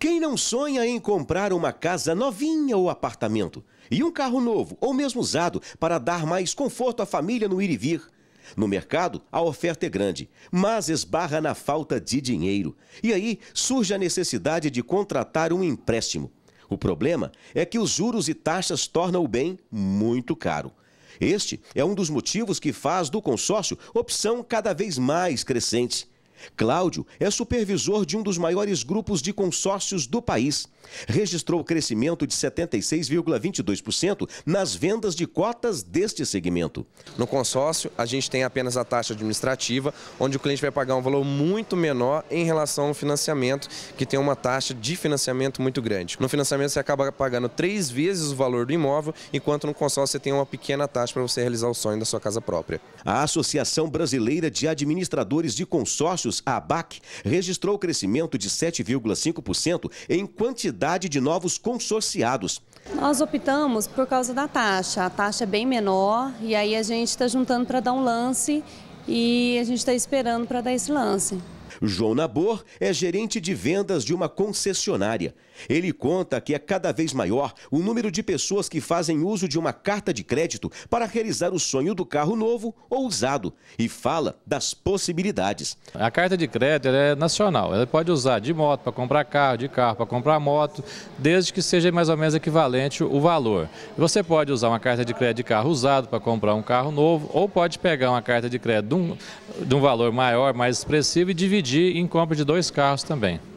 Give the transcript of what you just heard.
Quem não sonha em comprar uma casa novinha ou apartamento e um carro novo ou mesmo usado para dar mais conforto à família no ir e vir? No mercado, a oferta é grande, mas esbarra na falta de dinheiro. E aí surge a necessidade de contratar um empréstimo. O problema é que os juros e taxas tornam o bem muito caro. Este é um dos motivos que faz do consórcio opção cada vez mais crescente. Cláudio é supervisor de um dos maiores grupos de consórcios do país. Registrou crescimento de 76,22% nas vendas de cotas deste segmento. No consórcio, a gente tem apenas a taxa administrativa, onde o cliente vai pagar um valor muito menor em relação ao financiamento, que tem uma taxa de financiamento muito grande. No financiamento, você acaba pagando três vezes o valor do imóvel, enquanto no consórcio você tem uma pequena taxa para você realizar o sonho da sua casa própria. A Associação Brasileira de Administradores de Consórcios serviços, a ABAC, registrou crescimento de 7,5% em quantidade de novos consorciados. Nós optamos por causa da taxa. A taxa é bem menor e aí a gente está juntando para dar um lance e a gente está esperando para dar esse lance. João Nabor é gerente de vendas de uma concessionária. Ele conta que é cada vez maior o número de pessoas que fazem uso de uma carta de crédito para realizar o sonho do carro novo ou usado e fala das possibilidades. A carta de crédito é nacional, ela pode usar de moto para comprar carro, de carro para comprar moto, desde que seja mais ou menos equivalente o valor. Você pode usar uma carta de crédito de carro usado para comprar um carro novo ou pode pegar uma carta de crédito de um, de um valor maior, mais expressivo e dividir dividir em compra de dois carros também.